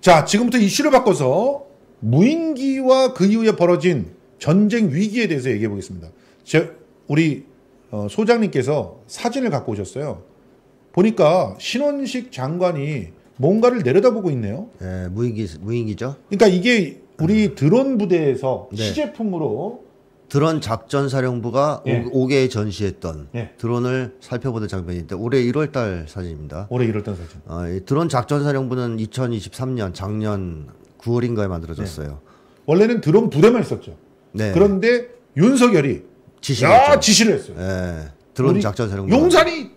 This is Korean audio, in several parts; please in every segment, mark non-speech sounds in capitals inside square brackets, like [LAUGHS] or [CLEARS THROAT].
자, 지금부터 이슈를 바꿔서 무인기와 그 이후에 벌어진 전쟁 위기에 대해서 얘기해 보겠습니다. 제, 우리 어, 소장님께서 사진을 갖고 오셨어요. 보니까 신원식 장관이 뭔가를 내려다보고 있네요. 네, 무인기, 무인기죠. 그러니까 이게 우리 음. 드론 부대에서 네. 시제품으로 드론 작전 사령부가 5개에 예. 전시했던 예. 드론을 살펴보는 장면인데 올해 1월달 사진입니다. 올해 1월달 사진. 어, 드론 작전 사령부는 2023년 작년 9월인가에 만들어졌어요. 예. 원래는 드론 부대만 있었죠. 네. 그런데 윤석열이 지시를, 야, 했죠. 지시를 했어요. 예. 드론 작전 사령부. 용산이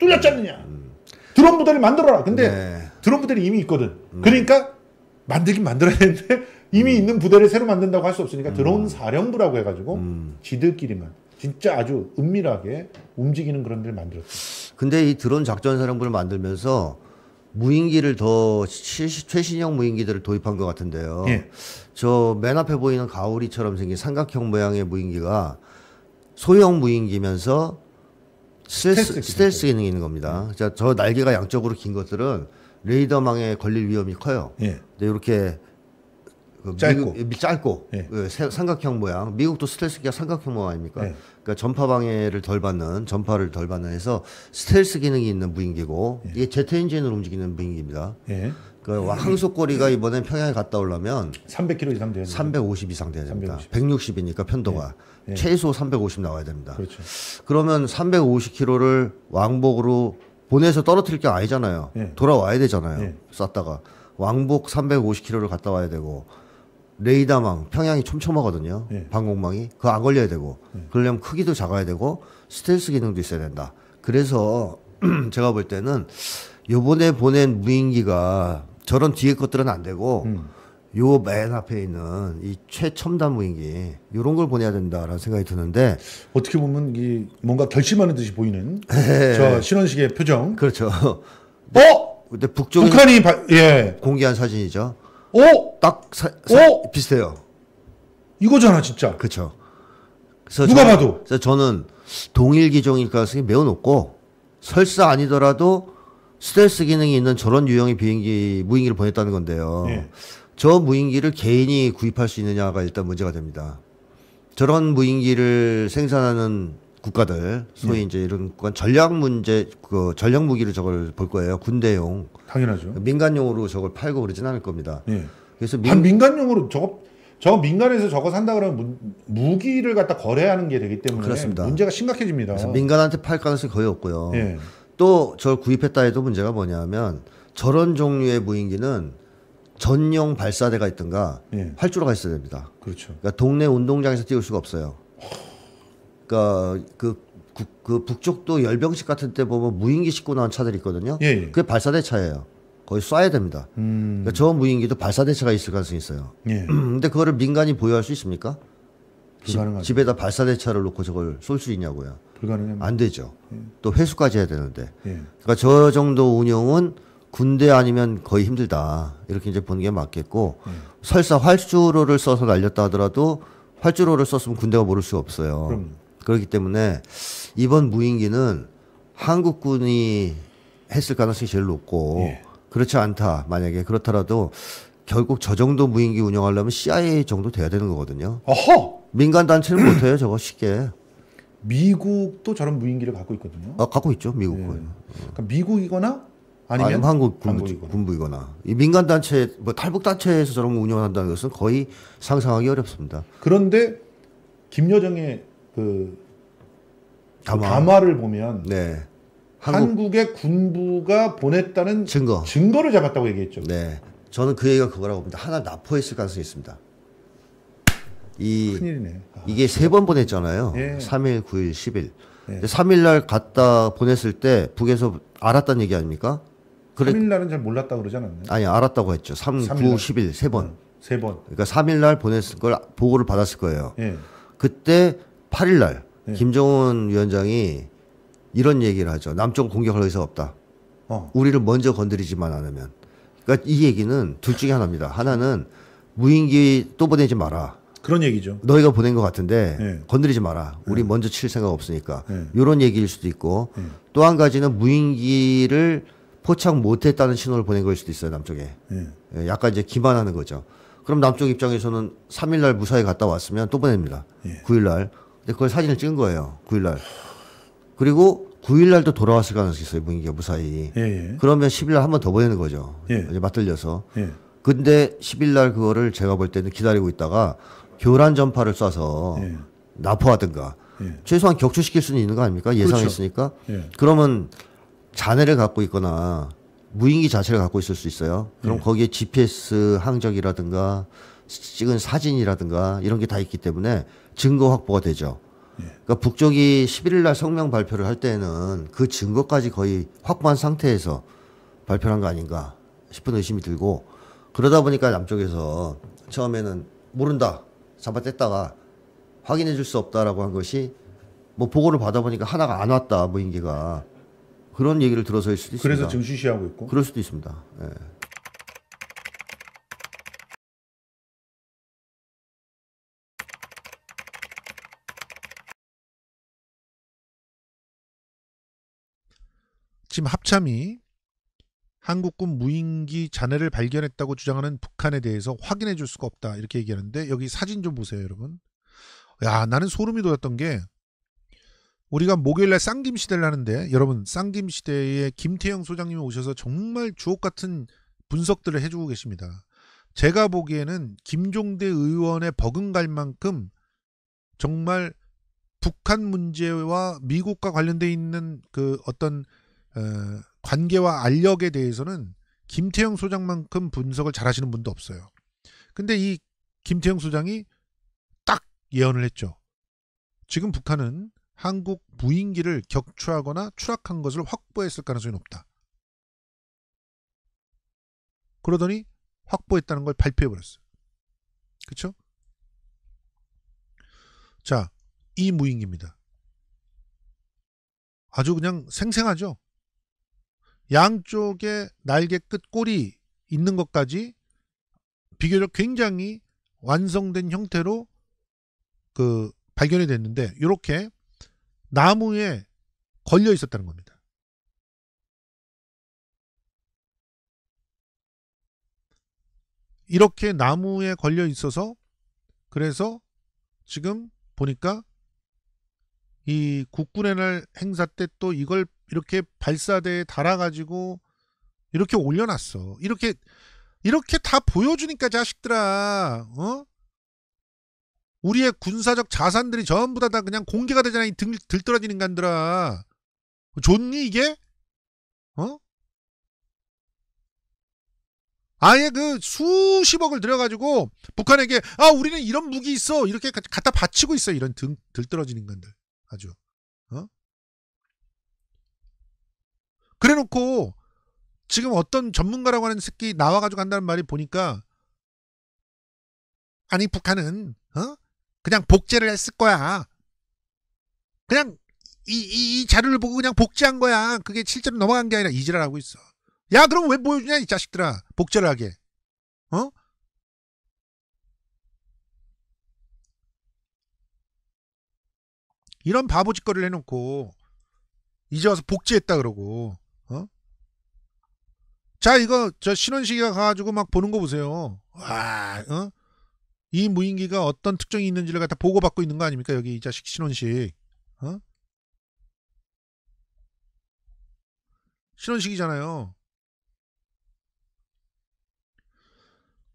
뚫렸잖느냐. 음. 드론 부대를 만들어라. 근데 네. 드론 부대는 이미 있거든. 음. 그러니까 만들긴 만들어야 되는데 이미 있는 부대를 새로 만든다고 할 수 없으니까 음. 드론 사령부라고 해가지고 음. 지들끼리만 진짜 아주 은밀하게 움직이는 그런 데를 만들었죠. 근데 이 드론 작전 사령부를 만들면서 무인기를 더 최신형 무인기들을 도입한 것 같은데요. 예. 저맨 앞에 보이는 가오리처럼 생긴 삼각형 모양의 무인기가 소형 무인기면서 스텔스, 스텔스 기능이 있는 겁니다. 그러니까 저 날개가 양쪽으로 긴 것들은 레이더망에 걸릴 위험이 커요. 예. 근데 이렇게 그 짧고 미국, 짧고 예. 예. 그 삼각형 모양 미국도 스텔스기가 삼각형 모양 아닙니까? 예. 그러니까 전파 방해를 덜 받는 전파를 덜 받는 해서 스텔스 기능이 있는 무인기고 예. 이게 제트 엔진으로 움직이는 무인기입니다. 예. 그 항속거리가 이번에 평양에 갔다 오려면 300km 이상 돼야 350 이상 돼야 됩니다. 350. 160이니까 편도가 예. 최소 350 나와야 됩니다. 그렇죠. 그러면 350km를 왕복으로 보내서 떨어뜨릴 게 아니잖아요. 돌아와야 되잖아요. 쐈다가 왕복 350km를 갔다 와야 되고 레이더망 평양이 촘촘하거든요. 예. 방공망이 그 안 걸려야 되고 예. 그러려면 크기도 작아야 되고 스텔스 기능도 있어야 된다. 그래서 [CLEARS THROAT] 제가 볼 때는 요번에 보낸 무인기가 저런 뒤에 것들은 안 되고 음. 요맨 앞에 있는 이 최첨단 무인기 요런걸 보내야 된다라는 생각이 드는데 어떻게 보면 이 뭔가 결심하는 듯이 보이는 [LAUGHS] 저 신원식의 표정 그렇죠. 어? 근데 북쪽 북한이 바... 예 공개한 사진이죠. 오! 어? 딱 사, 사, 오! 어? 비슷해요. 이거잖아, 진짜. 그렇 그래서 누가 저, 봐도. 그래서 저는 동일 기종일 가능성이 매우 높고 설사 아니더라도 스텔스 기능이 있는 저런 유형의 비행기 무인기를 보냈다는 건데요. 네. 저 무인기를 개인이 구입할 수 있느냐가 일단 문제가 됩니다. 저런 무인기를 생산하는 국가들 소위 네. 이제 이런 건 전략 문제 그 전략 무기를 저걸 볼 거예요. 군대용. 당연하죠. 민간용으로 저걸 팔고 그러진 않을 겁니다. 네. 그래서 아, 민... 민간용으로 저거 저 민간에서 저거 산다 그러면 무, 기를 갖다 거래하는 게 되기 때문에 그렇습니다. 문제가 심각해집니다. 그래서 민간한테 팔 가능성이 거의 없고요. 네. 또 저걸 구입했다 해도 문제가 뭐냐면 저런 종류의 무인기는 전용 발사대가 있든가 예. 활주로가 있어야 됩니다. 그렇죠. 그러니까 동네 운동장에서 띄울 수가 없어요. 그러니까 그, 그, 그 북쪽도 열병식 같은 때 보면 무인기 싣고 나온 차들이 있거든요. 예, 예. 그게 발사대 차예요. 거의 쏴야 됩니다. 음. 그러니까 저 무인기도 발사대차가 있을 가능성이 있어요. 그런데 예. [CLEARS THROAT] 그거를 민간이 보유할 수 있습니까? 불가능하죠. 집, 에다 발사대차를 놓고 저걸 쏠 수 있냐고요. 불가능합니안 되죠. 예. 또 회수까지 해야 되는데. 예. 그러니까 저 정도 운영은 군대 아니면 거의 힘들다. 이렇게 이제 보는 게 맞겠고 예. 설사 활주로를 써서 날렸다 하더라도 활주로를 썼으면 군대가 모를 수가 없어요. 그럼. 그렇기 때문에 이번 무인기는 한국군이 했을 가능성이 제일 높고 예. 그렇지 않다 만약에 그렇더라도 결국 저 정도 무인기 운영하려면 CIA 정도 돼야 되는 거거든요. 어허! 민간 단체는 [CLEARS THROAT] 못해요 저거 쉽게. 미국도 저런 무인기를 갖고 있거든요. 아, 갖고 있죠 미국은. 예. 그러니까 미국이거나 아니면, 아니면 한국 군부, 이거나 민간 단체 뭐 탈북 단체에서 저런 거 운영한다는 것은 거의 상상하기 어렵습니다. 그런데 김여정의 그 담화. 를 보면 네. 한국... 의 군부가 보냈다는 증거. 증거를 잡았다고 얘기했죠. 네. 저는 그 얘기가 그거라고 봅니다. 하나 납포했을 가능성이 있습니다. 이 큰일이네. 아. 이게 세 번 보냈잖아요. 예. 3일, 9일, 10일. 예. 3일 날 갔다 보냈을 때 북에서 알았다는 얘기 아닙니까? 그래... 3일 날은 잘 몰랐다 그러지 않았나요? 아니, 알았다고 했죠. 3, 3 9, 10일 세 번. 어, 세 번. 그러니까 3일 날 보냈을 걸 보고를 받았을 거예요. 예. 그때 8일 날 예. 김정은 위원장이 이런 얘기를 하죠. 남쪽 공격할 의사 가 없다. 어. 우리를 먼저 건드리지만 않으면. 그러니까 이 얘기는 둘 중에 하나입니다. 하나는 무인기 또 보내지 마라. 그런 얘기죠. 너희가 보낸 것 같은데 예. 건드리지 마라. 네. 우리 예. 먼저 칠 생각 없으니까. 예. 이런 얘기일 수도 있고 또 한 가지는 무인기를 포착 못했다는 신호를 보낸 걸 수도 있어요 남쪽에. 예, 약간 이제 기만하는 거죠. 그럼 남쪽 입장에서는 3일날 무사히 갔다 왔으면 또 보냅니다. 9일날 예. 네, 그걸 사진을 찍은 거예요. 9일날. 그리고 9일날도 돌아왔을 가능성이 있어요. 무인기가 무사히. 예, 예. 그러면 10일날 한 번 더 보내는 거죠. 예. 이제 맞들려서. 예. 근데 10일날 그거를 제가 볼 때는 기다리고 있다가 교란 전파를 쏴서 나포하든가 예. 예. 최소한 격추시킬 수는 있는 거 아닙니까? 예상했으니까. 그렇죠. 그러면 자네를 갖고 있거나 무인기 자체를 갖고 있을 수 있어요. 그럼 거기에 GPS 항적이라든가 찍은 사진이라든가 이런 게 다 있기 때문에 증거 확보가 되죠. 예. 그러니까 북쪽이 11일 날 성명 발표를 할 때는 그 증거까지 거의 확보한 상태에서 발표한 거 아닌가 싶은 의심이 들고 그러다 보니까 남쪽에서 처음에는 모른다 잡아뗐다가 확인해 줄 수 없다라고 한 것이 뭐 보고를 받아보니까 하나가 안 왔다 무인기가 뭐 그런 얘기를 들어서일 수도 있습니다. 그래서 지금 쉬하고 있고 그럴 수도 있습니다. 예. 지금 합참이 한국군 무인기 잔해를 발견했다고 주장하는 북한에 대해서 확인해 줄 수가 없다 이렇게 얘기하는데 여기 사진 좀 보세요 여러분 야 나는 소름이 돋았던 게 우리가 목요일날 쌍김 시대를 하는데 여러분 쌍김 시대에 김태영 소장님이 오셔서 정말 주옥 같은 분석들을 해주고 계십니다. 제가 보기에는 김종대 의원의 버금갈 만큼 정말 북한 문제와 미국과 관련돼 있는 그 어떤 어, 관계와 알력에 대해서는 김태형 소장만큼 분석을 잘하시는 분도 없어요. 근데 이 김태형 소장이 딱 예언을 했죠. 지금 북한은 한국 무인기를 격추하거나 추락한 것을 확보했을 가능성이 높다. 그러더니 확보했다는 걸 발표해버렸어요. 그쵸? 자, 이 무인기입니다. 아주 그냥 생생하죠? 양쪽에 날개 끝 꼬리 있는 것까지 비교적 굉장히 완성된 형태로 그 발견이 됐는데 이렇게 나무에 걸려 있었다는 겁니다. 이렇게 나무에 걸려 있어서 그래서 지금 보니까 이 국군의 날 행사 때 또 이걸 이렇게 발사대에 달아가지고 이렇게 올려놨어. 이렇게 이렇게 다 보여주니까 자식들아, 어? 우리의 군사적 자산들이 전부 다, 다 그냥 공개가 되잖아, 이 등, 들떨어진 인간들아. 좋니, 이게? 어? 아예 그 수십억을 들여가지고 북한에게, 아, 우리는 이런 무기 있어. 이렇게 갖다 바치고 있어, 이런 등, 들떨어진 인간들. 아주. 그래 놓고 지금 어떤 전문가라고 하는 새끼 나와가지고 한다는 말이 보니까 아니 북한은 어? 그냥 복제를 했을 거야. 그냥 이, 이, 이 자료를 보고 그냥 복제한 거야. 그게 실제로 넘어간 게 아니라 이질을 하고 있어. 야 그럼 왜 보여주냐 이 자식들아 복제를 하게. 어? 이런 바보짓거리를 해놓고 이제 와서 복제했다 그러고 자 이거 저 신원식이가 가가지고 막 보는 거 보세요. 와, 어? 이 무인기가 어떤 특징이 있는지를 갖다 보고받고 있는 거 아닙니까? 여기 이 자식 신원식. 어? 신원식이잖아요.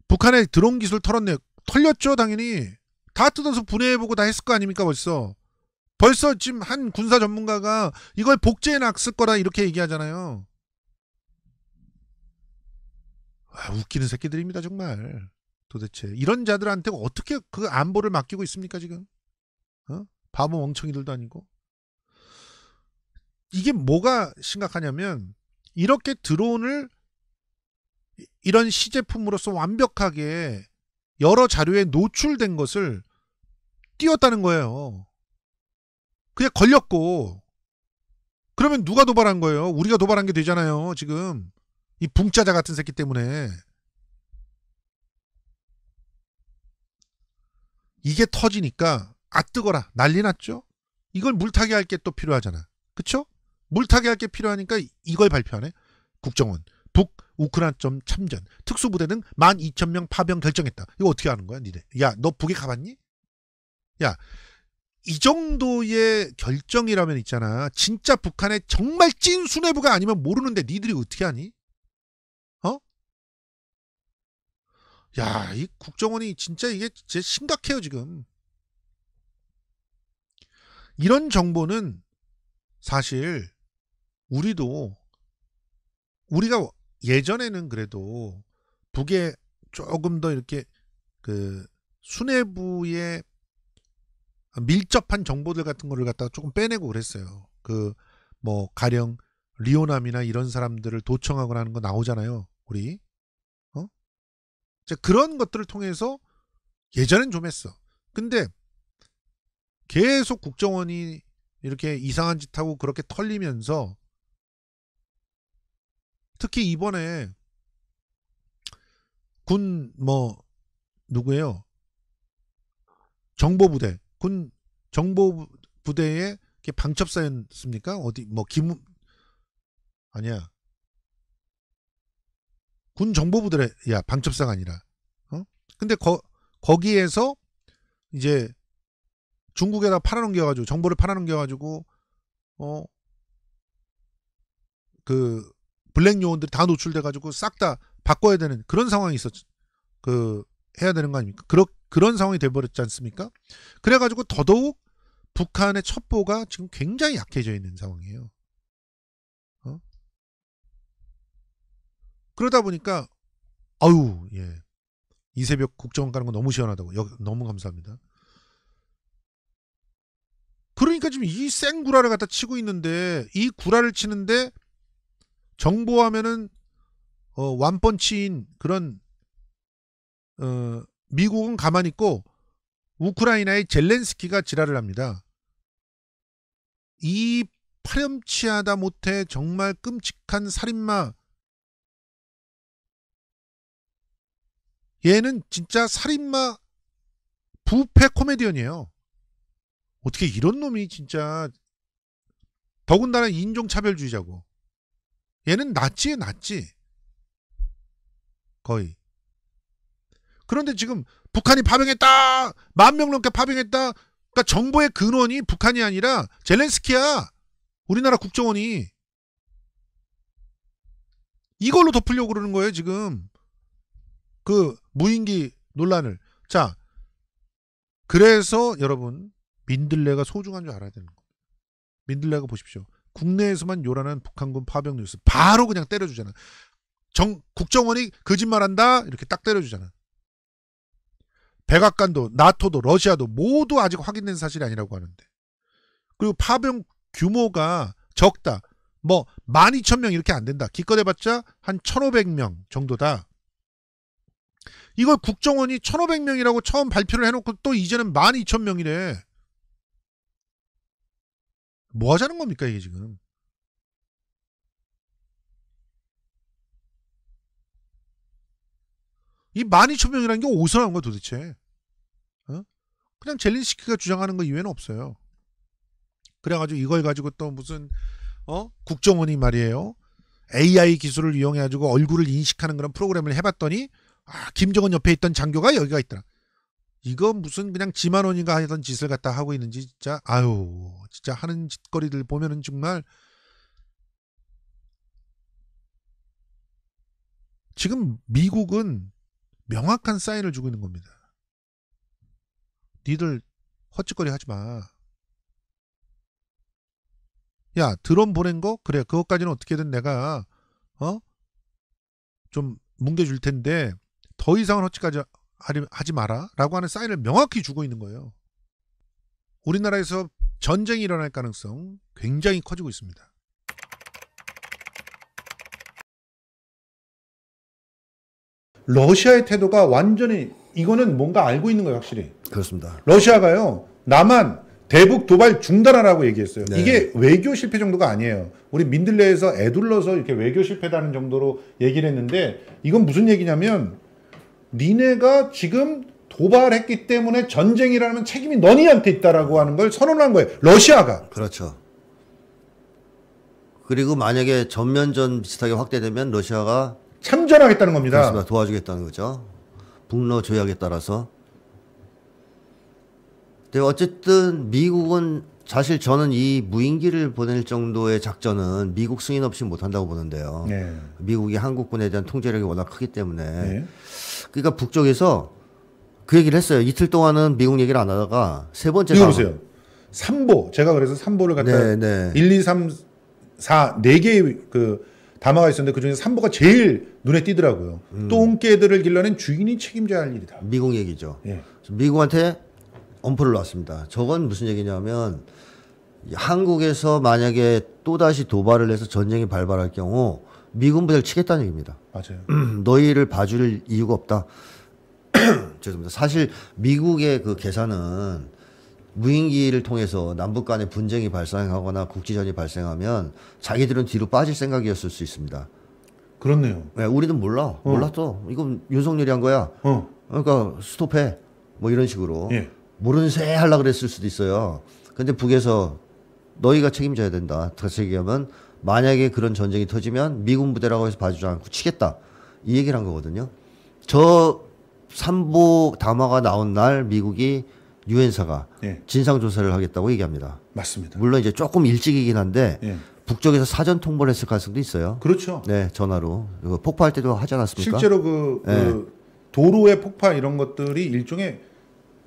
북한에 드론 기술 털었네. 털렸죠, 당연히. 다 뜯어서 분해해보고 다 했을 거 아닙니까, 벌써. 벌써 지금 한 군사 전문가가 이걸 복제해 놨을 거라 이렇게 얘기하잖아요. 아, 웃기는 새끼들입니다 정말. 도대체 이런 자들한테 어떻게 그 안보를 맡기고 있습니까 지금? 어? 바보 멍청이들도 아니고. 이게 뭐가 심각하냐면 이렇게 드론을 이런 시제품으로서 완벽하게 여러 자료에 노출된 것을 띄웠다는 거예요. 그냥 걸렸고 그러면 누가 도발한 거예요? 우리가 도발한 게 되잖아요. 지금 이 붕짜자 같은 새끼 때문에 이게 터지니까 아 뜨거라 난리 났죠. 이걸 물타기 할 게 또 필요하잖아. 그쵸? 물타기 할 게 필요하니까 이걸 발표하네. 국정원 북 우크란점 라 참전 특수부대 등 12,000명 파병 결정했다. 이거 어떻게 하는 거야 니네? 야 너 북에 가봤니? 야 이 정도의 결정이라면 있잖아. 진짜 북한의 정말 찐 수뇌부가 아니면 모르는데 니들이 어떻게 하니? 야, 이 국정원이 진짜 이게 진짜 심각해요, 지금. 이런 정보는 사실 우리도 우리가 예전에는 그래도 북에 조금 더 이렇게 그 수뇌부의 밀접한 정보들 같은 거를 갖다가 조금 빼내고 그랬어요. 그 뭐 가령 리오남이나 이런 사람들을 도청하거나 하는 거 나오잖아요. 우리 그런 것들을 통해서 예전엔 좀 했어. 근데 계속 국정원이 이렇게 이상한 짓 하고 그렇게 털리면서 특히 이번에 군 뭐 누구예요? 정보부대 군 정보부대에 방첩사였습니까? 어디 뭐 김 아니야 군 정보부들의 야 방첩사가 아니라 어 근데 거 거기에서 이제 중국에다 팔아넘겨가지고 정보를 팔아넘겨가지고 어 그 블랙 요원들이 다 노출돼가지고 싹 다 바꿔야 되는 그런 상황이 있었죠. 그 해야 되는 거 아닙니까? 그런 그런 상황이 돼버렸지 않습니까? 그래가지고 더더욱 북한의 첩보가 지금 굉장히 약해져 있는 상황이에요. 그러다 보니까 아유 예. 이새벽 국정원 가는 거 너무 시원하다고 여, 너무 감사합니다. 그러니까 지금 이 센 구라를 갖다 치고 있는데 이 구라를 치는데 정보하면은 어, 완펀치인 그런 어, 미국은 가만히 있고 우크라이나의 젤렌스키가 지랄을 합니다. 이 파렴치하다 못해 정말 끔찍한 살인마 얘는 진짜 살인마 부패 코미디언이에요. 어떻게 이런 놈이 진짜 더군다나 인종차별주의자고 얘는 낫지 낫지 거의 그런데 지금 북한이 파병했다 만 명 넘게 파병했다 그러니까 정부의 근원이 북한이 아니라 젤렌스키야 우리나라 국정원이 이걸로 덮으려고 그러는 거예요 지금 그 무인기 논란을 자 그래서 여러분 민들레가 소중한 줄 알아야 되는 겁니다. 민들레가 보십시오. 국내에서만 요란한 북한군 파병 뉴스 바로 그냥 때려주잖아. 정 국정원이 거짓말한다 이렇게 딱 때려주잖아. 백악관도 나토도 러시아도 모두 아직 확인된 사실이 아니라고 하는데 그리고 파병 규모가 적다. 뭐 12,000명 이렇게 안 된다. 기껏 해봤자 한 1,500명 정도다. 이걸 국정원이 1,500명이라고 처음 발표를 해놓고 또 이제는 12,000명이래. 뭐 하자는 겁니까, 이게 지금? 이 12,000명이라는 게 어디서 나온 거야 도대체? 어? 그냥 젤린스키가 주장하는 거 이외에는 없어요. 그래가지고 이걸 가지고 또 무슨 어? 국정원이 말이에요. AI 기술을 이용해가지고 얼굴을 인식하는 그런 프로그램을 해봤더니 아, 김정은 옆에 있던 장교가 여기가 있더라. 이거 무슨 그냥 지만원인가 하던 짓을 갖다 하고 있는지 진짜 아유 진짜 하는 짓거리들 보면은 정말 지금 미국은 명확한 사인을 주고 있는 겁니다. 니들 헛짓거리 하지 마. 야 드론 보낸 거 그래 그것까지는 어떻게든 내가 어 좀 뭉개줄 텐데 더 이상은 어찌까지 하지 마라라고 하는 사인을 명확히 주고 있는 거예요. 우리나라에서 전쟁이 일어날 가능성 굉장히 커지고 있습니다. 러시아의 태도가 완전히 이거는 뭔가 알고 있는 거예요, 확실히. 그렇습니다. 러시아가요. 남한 대북 도발 중단하라고 얘기했어요. 네. 이게 외교 실패 정도가 아니에요. 우리 민들레에서 애둘러서 이렇게 외교 실패다는 정도로 얘기를 했는데 이건 무슨 얘기냐면 니네가 지금 도발했기 때문에 전쟁이라는 책임이 너희한테 있다라고 하는 걸 선언한 거예요. 러시아가. 그렇죠. 그리고 만약에 전면전 비슷하게 확대되면 러시아가 참전하겠다는 겁니다. 그렇습니다. 도와주겠다는 거죠. 북러 조약에 따라서. 근데 어쨌든 미국은 사실 저는 이 무인기를 보낼 정도의 작전은 미국 승인 없이 못한다고 보는데요. 네. 미국이 한국군에 대한 통제력이 워낙 크기 때문에 네. 그러니까 북쪽에서 그 얘기를 했어요. 이틀 동안은 미국 얘기를 안 하다가 세 번째 이거 보세요. 3보. 제가 그래서 삼보를 갖다 네, 네. 1, 2, 3, 4, 4개의 그 담화가 있었는데 그중에 삼보가 제일 눈에 띄더라고요. 음. 똥개들을 길러낸 주인이 책임져야 할 일이다. 미국 얘기죠. 예. 미국한테 엄포를 놨습니다. 저건 무슨 얘기냐면 한국에서 만약에 또다시 도발을 해서 전쟁이 발발할 경우 미군 부대를 치겠다는 얘기입니다. 맞아요. 음, 너희를 봐줄 이유가 없다. [CLEARS THROAT] 죄송합니다. 사실 미국의 그 계산은 무인기를 통해서 남북 간의 분쟁이 발생하거나 국지전이 발생하면 자기들은 뒤로 빠질 생각이었을 수 있습니다. 그렇네요. 네, 우리는 몰라. 어. 몰랐어. 이건 윤석열이 한 거야. 어. 그러니까 스톱해. 뭐 이런 식으로. 예. 모르는 새 하려 그랬을 수도 있어요. 근데 북에서 너희가 책임져야 된다. 다시 얘기하면 만약에 그런 전쟁이 터지면 미군 부대라고 해서 봐주지 않고 치겠다. 이 얘기를 한 거거든요. 저 삼보 담화가 나온 날 미국이 유엔사가 예. 진상 조사를 하겠다고 얘기합니다. 맞습니다. 물론 이제 조금 일찍이긴 한데 예. 북쪽에서 사전 통보를 했을 가능성도 있어요. 그렇죠. 네, 전화로 폭파할 때도 하지 않았습니까? 실제로 그, 예. 그 네. 도로의 폭파 이런 것들이 일종의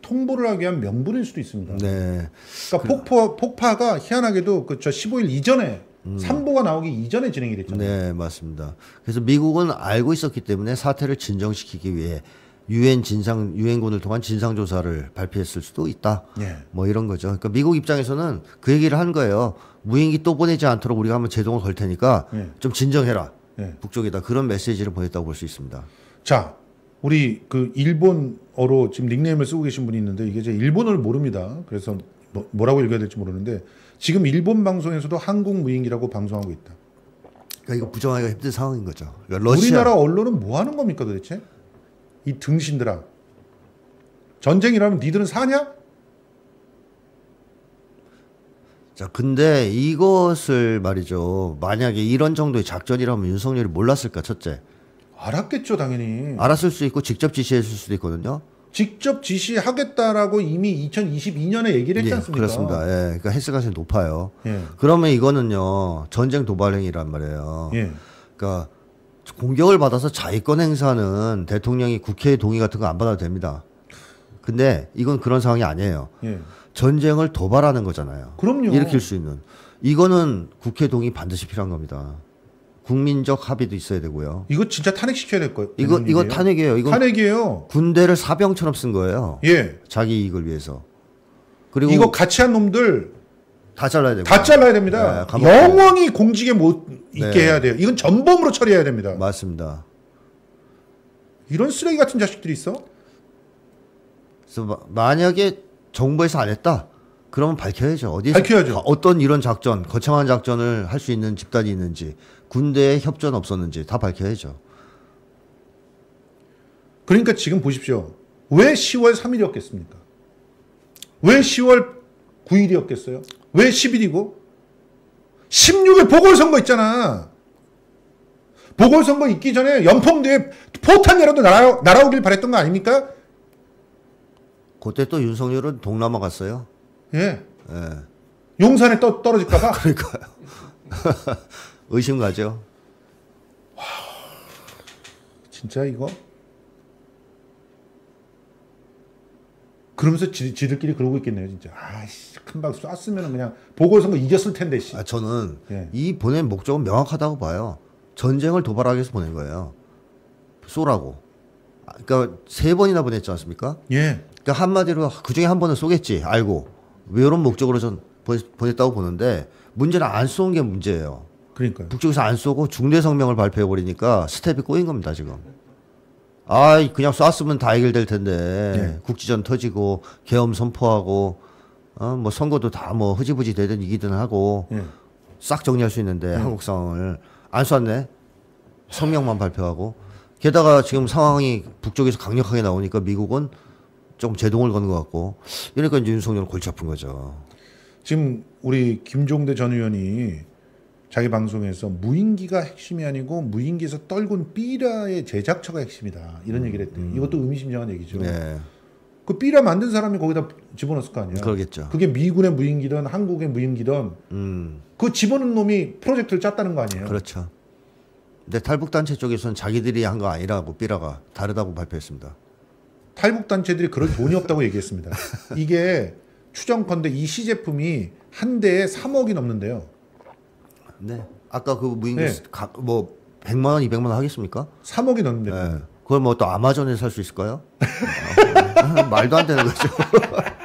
통보를 하기 위한 명분일 수도 있습니다. 네. 그러니까 그 폭파, 폭파가 희한하게도 그 저 15일 이전에 음. 3보가 나오기 이전에 진행이 됐잖아요. 네, 맞습니다. 그래서 미국은 알고 있었기 때문에 사태를 진정시키기 위해 유엔 진상 유엔군을 통한 진상 조사를 발표했을 수도 있다. 예. 뭐 이런 거죠. 그러니까 미국 입장에서는 그 얘기를 한 거예요. 무인기 또 보내지 않도록 우리가 한번 제동을 걸 테니까 예. 좀 진정해라. 예. 북쪽에다 그런 메시지를 보냈다고 볼 수 있습니다. 자, 우리 그 일본어로 지금 닉네임을 쓰고 계신 분이 있는데 이게 제 일본어를 모릅니다. 그래서 뭐, 뭐라고 읽어야 될지 모르는데 지금 일본 방송에서도 한국 무인기라고 방송하고 있다. 그러니까 이거 부정하기가 힘든 상황인 거죠. 그러니까 러시아... 우리나라 언론은 뭐 하는 겁니까 도대체? 이 등신들아. 전쟁이라면 니들은 사냐? 자, 근데 이것을 말이죠. 만약에 이런 정도의 작전이라면 윤석열이 몰랐을까, 첫째. 알았겠죠, 당연히. 알았을 수 있고 직접 지시했을 수도 있거든요. 직접 지시하겠다라고 이미 2022년에 얘기를 했지 예, 않습니까? 예, 그렇습니다. 예, 그러니까 헬스가시 높아요. 예. 그러면 이거는요 전쟁 도발행위란 말이에요. 예. 그러니까 공격을 받아서 자위권 행사는 대통령이 국회의 동의 같은 거 안 받아도 됩니다. 근데 이건 그런 상황이 아니에요. 예. 전쟁을 도발하는 거잖아요. 그럼요. 일으킬 수 있는 이거는 국회 동의 반드시 필요한 겁니다. 국민적 합의도 있어야 되고요. 이거 진짜 탄핵시켜야 될 거예요. 이거 이거 탄핵이에요. 이거 탄핵이에요. 군대를 사병처럼 쓴 거예요. 예. 자기 이익을 위해서. 그리고 이거 같이 한 놈들 다 잘라야 되고 다 잘라야 됩니다. 네, 영원히 공직에 못 있게 네. 해야 돼요. 이건 전범으로 처리해야 됩니다. 맞습니다. 이런 쓰레기 같은 자식들이 있어? 그래서 마, 만약에 정부에서 안 했다. 그러면 밝혀야죠. 어디서 밝혀야죠. 어떤 이런 작전, 거창한 작전을 할 수 있는 집단이 있는지, 군대의 협조는 없었는지 다 밝혀야죠. 그러니까 지금 보십시오. 왜 10월 3일이었겠습니까? 왜 10월 9일이었겠어요? 왜 10일이고? 16일 보궐선거 있잖아. 보궐선거 있기 전에 연평대에 포탄이라도 날아, 날아오길 바랬던 거 아닙니까? 그때 또 윤석열은 동남아 갔어요. 예. 예. 예. 용산에 떠, 떨어질까봐? [LAUGHS] 그러니까요. [LAUGHS] 의심 가죠. 와, 진짜 이거? 그러면서 지, 지들끼리 그러고 있겠네요, 진짜. 아씨, 금방 쐈으면 그냥 보궐선거 이겼을 텐데, 씨. 아, 저는 예. 이 보낸 목적은 명확하다고 봐요. 전쟁을 도발하기 위해서 보낸 거예요. 쏘라고. 아, 그러니까 세 번이나 보냈지 않습니까? 예. 그러니까 한마디로 그 중에 한 번은 쏘겠지, 알고. 외로운 목적으로 전 보냈다고 보는데 문제는 안 쏘는 게 문제예요. 그러니까요. 북쪽에서 안 쏘고 중대 성명을 발표해 버리니까 스텝이 꼬인 겁니다 지금. 아 그냥 쐈으면 다 해결될 텐데 네. 국지전 터지고 계엄 선포하고 어, 뭐 선거도 다 뭐 흐지부지 되든 이기든 하고 네. 싹 정리할 수 있는데 네. 한국 상황을 안 쐈네 성명만 발표하고 게다가 지금 상황이 북쪽에서 강력하게 나오니까 미국은 조금 제동을 거는 것 같고 이러니까 이제 윤석열 골치 아픈 거죠. 지금 우리 김종대 전 의원이 자기 방송에서 무인기가 핵심이 아니고 무인기에서 떨군 삐라의 제작처가 핵심이다 이런 음, 얘기를 했대요. 음. 이것도 의미심장한 얘기죠. 네. 그 삐라 만든 사람이 거기다 집어넣었을 거 아니야. 그러겠죠. 그게 미군의 무인기든 한국의 무인기든 음. 그 집어넣은 놈이 프로젝트를 짰다는 거 아니에요. 그렇죠. 근데 탈북단체 쪽에서는 자기들이 한 거 아니라고 삐라가 다르다고 발표했습니다. 탈북단체들이 그럴 돈이 없다고 [LAUGHS] 얘기했습니다. 이게 추정컨대 이 시제품이 한 대에 3억이 넘는데요. 네. 아까 그 무인기 네. 뭐 100만 원, 200만 원 하겠습니까? 3억이 넘는데. 네. 그걸 뭐 또아마존에살 수 있을까요? 아, 뭐, 아, 말도 안 되는 거죠. [LAUGHS]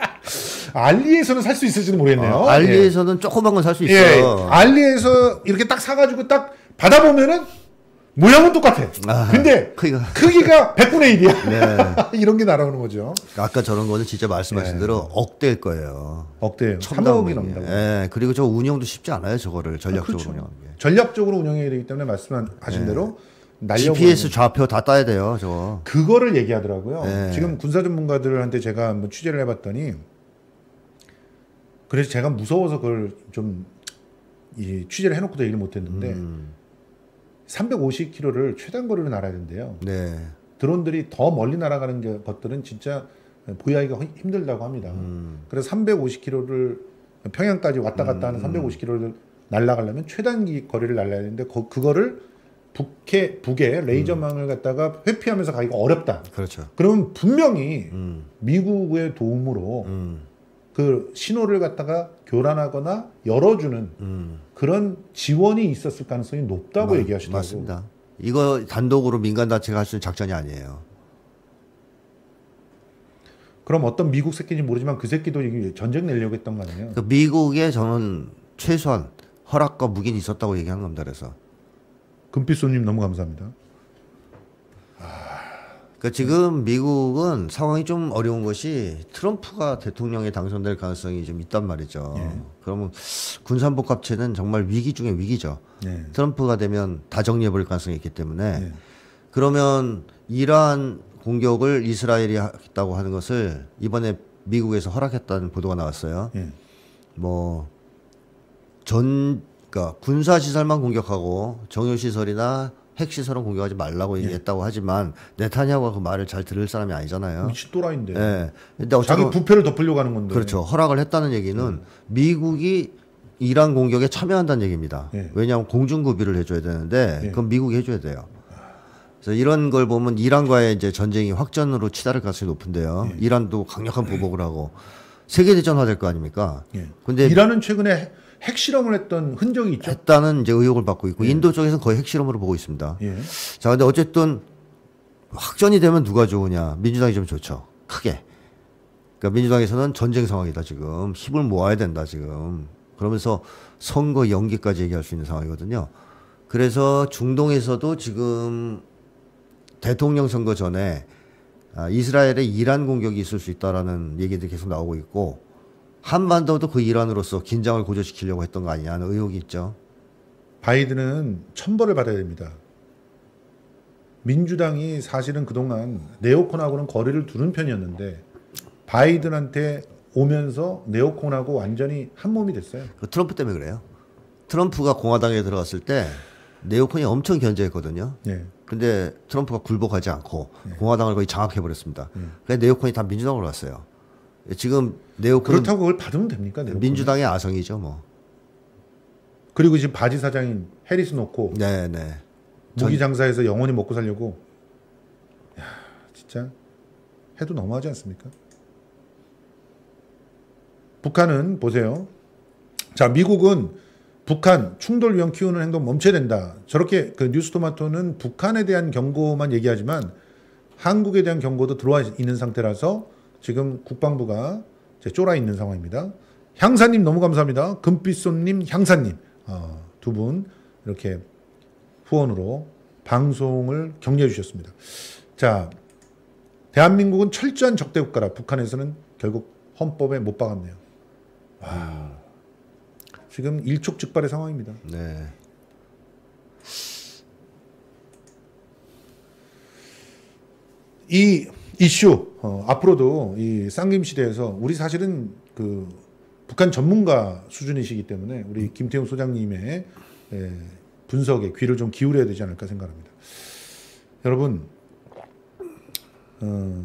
알리에서는 살 수 있을지는 모르겠네요. 어, 알리에서는 예. 조그만 건 살 수 있어요. 예. 알리에서 이렇게 딱 사가지고 딱 받아보면은 모양은 똑같아. 아, 근데 크기가, 크기가 100분의 [LAUGHS] 1이야. 네. [LAUGHS] 이런 게 날아오는 거죠. 아까 저런 거는 진짜 말씀하신 네. 대로 억대일 거예요. 억대예요. 3억이 넘는다고. 예. 그리고 저 운영도 쉽지 않아요. 저거를 전략적으로 아, 그렇죠. 운영하는 게. 전략적으로 운영해야 되기 때문에 말씀하신 네. 예. 대로 GPS 좌표 다 따야 돼요. 저거. 그거를 얘기하더라고요. 네. 지금 군사 전문가들한테 제가 한번 취재를 해봤더니 그래서 제가 무서워서 그걸 좀 취재를 해놓고도 얘기를 못했는데 음. 350km를 최단 거리로 날아야 된대요. 네. 드론들이 더 멀리 날아가는 게, 것들은 진짜 보유하기가 힘들다고 합니다. 음. 그래서 350km를 평양까지 왔다 갔다 하는 350km를 음. 날아가려면 최단 거리를 날아야 되는데 거, 그거를 북해 북에 레이저망을 음. 갖다가 회피하면서 가기가 어렵다. 그렇죠. 그러면 분명히 음. 미국의 도움으로 음. 그 신호를 갖다가 교란하거나 열어주는 음. 그런 지원이 있었을 가능성이 높다고 마, 얘기하시더라고요. 맞습니다. 이거 단독으로 민간단체가 할 수 있는 작전이 아니에요. 그럼 어떤 미국 새끼인지 모르지만 그 새끼도 전쟁 내려고 했던 거 아니에요? 그 미국에 저는 최소한 허락과 무기는 있었다고 얘기하 겁니다. 그래서. 금빛손님 너무 감사합니다. 그러니까 지금 미국은 상황이 좀 어려운 것이 트럼프가 대통령에 당선될 가능성이 좀 있단 말이죠. 예. 그러면 군산복합체는 정말 위기 중에 위기죠. 예. 트럼프가 되면 다 정리해버릴 가능성이 있기 때문에 예. 그러면 이러한 공격을 이스라엘이 했다고 하는 것을 이번에 미국에서 허락했다는 보도가 나왔어요. 예. 뭐 전, 그러니까 군사시설만 공격하고 정유시설이나 핵시설은 공격하지 말라고 예. 얘기했다고 하지만 네타냐고가그 말을 잘 들을 사람이 아니잖아요. 미친 또라인데. 예. 근데 어차피 부패를 덮으려고 하는 건데. 그렇죠. 허락을 했다는 얘기는 음. 미국이 이란 공격에 참여한다는 얘기입니다. 예. 왜냐하면 공중급비를 해줘야 되는데 예. 그건 미국이 해줘야 돼요. 그래서 이런 걸 보면 이란과의 이제 전쟁이 확전으로 치달을 가능성이 높은데요. 예. 이란도 강력한 보복을 하고 세계 대전화 될 거 아닙니까? 근데 이란은 최근에 핵실험을 했던 흔적이 있죠. 했다는 이제 의혹을 받고 있고 예. 인도 쪽에서는 거의 핵실험으로 보고 있습니다. 예. 자, 근데 어쨌든 확전이 되면 누가 좋으냐? 민주당이 좀 좋죠. 크게. 그러니까 민주당에서는 전쟁 상황이다 지금 힘을 모아야 된다 지금 그러면서 선거 연기까지 얘기할 수 있는 상황이거든요. 그래서 중동에서도 지금 대통령 선거 전에 아, 이스라엘의 이란 공격이 있을 수 있다라는 얘기들이 계속 나오고 있고 한반도도 그 일환으로서 긴장을 고조시키려고 했던 거 아니냐 하는 의혹이 있죠. 바이든은 천벌을 받아야 됩니다. 민주당이 사실은 그동안 네오콘하고는 거리를 두는 편이었는데 바이든한테 오면서 네오콘하고 완전히 한 몸이 됐어요. 그 트럼프 때문에 그래요. 트럼프가 공화당에 들어갔을 때 네오콘이 엄청 견제했거든요. 네. 근데 트럼프가 굴복하지 않고 네. 공화당을 거의 장악해 버렸습니다. 네. 그래서 네오콘이 다 민주당으로 갔어요. 지금 네오 그렇다고 그걸 받으면 됩니까? 네오콘은? 민주당의 아성이죠, 뭐. 그리고 지금 바지 사장인 해리스 놓고 네, 네. 무기 장사에서 영원히 먹고 살려고 야, 진짜 해도 너무하지 않습니까? 북한은 보세요. 자, 미국은 북한 충돌 위험 키우는 행동 멈춰야 된다. 저렇게 그 뉴스토마토는 북한에 대한 경고만 얘기하지만 한국에 대한 경고도 들어와 있는 상태라서 지금 국방부가 쫄아 있는 상황입니다. 향사님 너무 감사합니다. 금빛손님, 향사님 어, 두분 이렇게 후원으로 방송을 격려해 주셨습니다. 자, 대한민국은 철저한 적대 국가라 북한에서는 결국 헌법에 못 박았네요. 와, 지금 일촉즉발의 상황입니다. 네. 이 이슈 어, 앞으로도 이 쌍김시대에서 우리 사실은 그 북한 전문가 수준이시기 때문에 우리 김태용 소장님의 예, 분석에 귀를 좀 기울여야 되지 않을까 생각합니다. 여러분 어,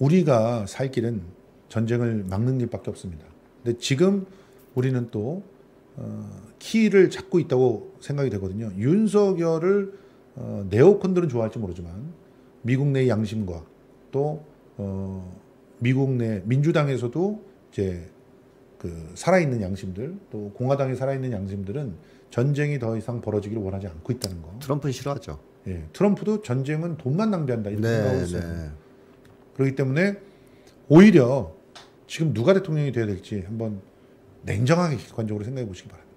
우리가 살 길은 전쟁을 막는 길밖에 없습니다. 근데 지금 우리는 또 어, 키를 잡고 있다고 생각이 되거든요. 윤석열을 어, 네오콘들은 좋아할지 모르지만 미국 내 양심과 또 어, 미국 내 민주당에서도 이제 그 살아있는 양심들 또 공화당이 살아있는 양심들은 전쟁이 더 이상 벌어지기를 원하지 않고 있다는 거. 트럼프는 싫어하죠. 예, 트럼프도 전쟁은 돈만 낭비한다 이렇게 네, 생각하고 있어요. 네. 그렇기 때문에 오히려 지금 누가 대통령이 돼야 될지 한번 냉정하게 객관적으로 생각해 보시기 바랍니다.